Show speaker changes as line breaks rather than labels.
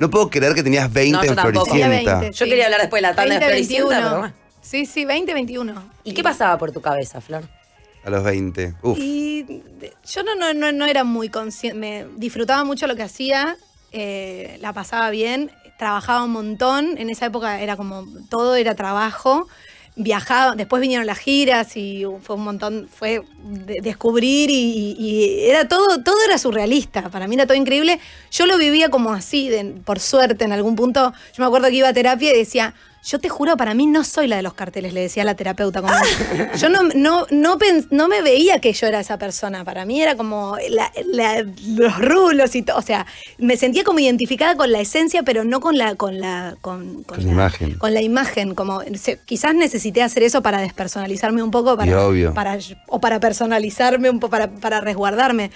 No
puedo creer que tenías 20 en yo quería hablar después de la tarde de
Sí, sí, 20, 21. ¿Y qué pasaba por tu cabeza, Flor?
A los 20. yo
no, no, no, era muy consciente. Me disfrutaba mucho lo que hacía, eh, la pasaba bien, trabajaba un montón. En esa época era como todo era trabajo viajaba después vinieron las giras y fue un montón, fue descubrir y, era todo, todo era surrealista, para mí era todo increíble. Yo lo vivía como así, de, por suerte en algún punto, yo me acuerdo que iba a terapia y decía, yo te juro, para mí no soy la de los carteles, le decía la terapeuta. Como, ah. yo no, no, no, me veía que yo era esa persona. Para mí era como los rulos y todo. O sea, me sentía como identificada con la esencia, pero no con la, con la, con, la,
imagen. Con
la imagen. Como, quizás necesité hacer eso para despersonalizarme un poco. Para, Para, o para personalizarme, un poco, para resguardarme.